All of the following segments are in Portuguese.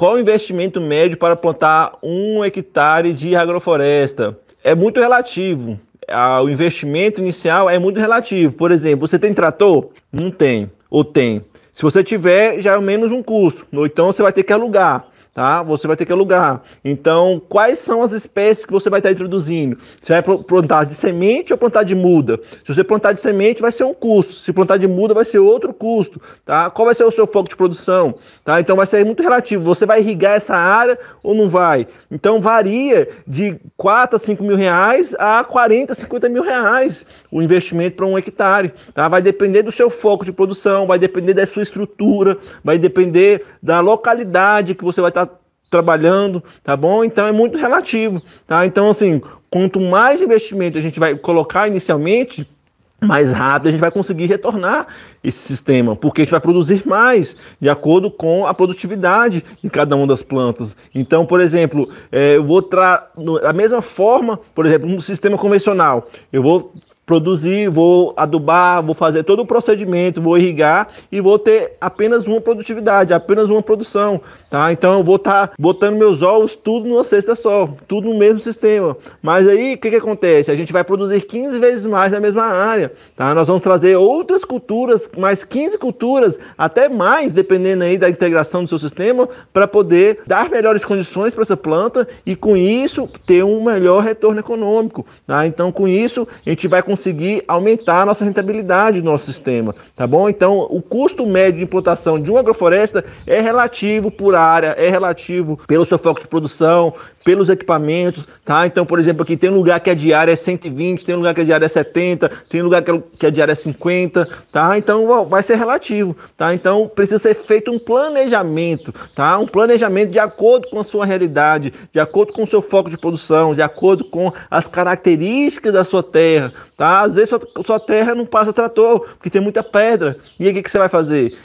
Qual o investimento médio para plantar um hectare de agrofloresta? É muito relativo. O investimento inicial é muito relativo. Por exemplo, você tem trator? Não tem. Ou tem. Se você tiver, já é menos um custo. Ou então você vai ter que alugar tá? Você vai ter que alugar. Então, quais são as espécies que você vai estar introduzindo? Você vai plantar de semente ou plantar de muda? Se você plantar de semente, vai ser um custo. Se plantar de muda, vai ser outro custo, tá? Qual vai ser o seu foco de produção, tá? Então, vai ser muito relativo. Você vai irrigar essa área ou não vai? Então, varia de 4 a 5 mil reais a 40, 50 mil reais o investimento para um hectare, tá? Vai depender do seu foco de produção, vai depender da sua estrutura, vai depender da localidade que você vai estar trabalhando, tá bom? Então é muito relativo, tá? Então assim, quanto mais investimento a gente vai colocar inicialmente, mais rápido a gente vai conseguir retornar esse sistema, porque a gente vai produzir mais de acordo com a produtividade de cada uma das plantas. Então, por exemplo, é, eu vou tra da mesma forma, por exemplo, um sistema convencional, eu vou produzir, vou adubar, vou fazer todo o procedimento, vou irrigar e vou ter apenas uma produtividade, apenas uma produção, tá? Então eu vou estar tá botando meus ovos tudo numa cesta só, tudo no mesmo sistema. Mas aí o que, que acontece? A gente vai produzir 15 vezes mais na mesma área, tá? Nós vamos trazer outras culturas, mais 15 culturas, até mais, dependendo aí da integração do seu sistema, para poder dar melhores condições para essa planta e com isso ter um melhor retorno econômico, tá? Então com isso a gente vai conseguir conseguir aumentar a nossa rentabilidade do nosso sistema, tá bom? Então, o custo médio de implantação de uma agrofloresta é relativo por área, é relativo pelo seu foco de produção, pelos equipamentos, tá? Então, por exemplo, aqui tem um lugar que a diária é 120, tem um lugar que a diária é 70, tem um lugar que a diária é 50, é tá? Então, vai ser relativo, tá? Então, precisa ser feito um planejamento, tá? Um planejamento de acordo com a sua realidade, de acordo com o seu foco de produção, de acordo com as características da sua terra, tá? Às vezes sua, sua terra não passa trator, porque tem muita pedra. E aí o que, que você vai fazer?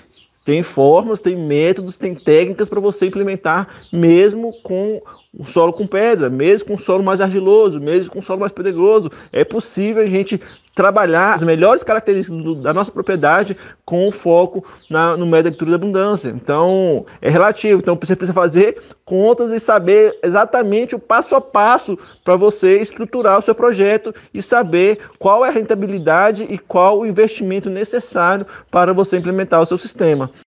Tem formas, tem métodos, tem técnicas para você implementar, mesmo com um solo com pedra, mesmo com o solo mais argiloso, mesmo com o solo mais pedregoso. É possível a gente trabalhar as melhores características do, da nossa propriedade com foco na, no método da leitura da abundância. Então, é relativo. Então, você precisa fazer contas e saber exatamente o passo a passo para você estruturar o seu projeto e saber qual é a rentabilidade e qual o investimento necessário para você implementar o seu sistema.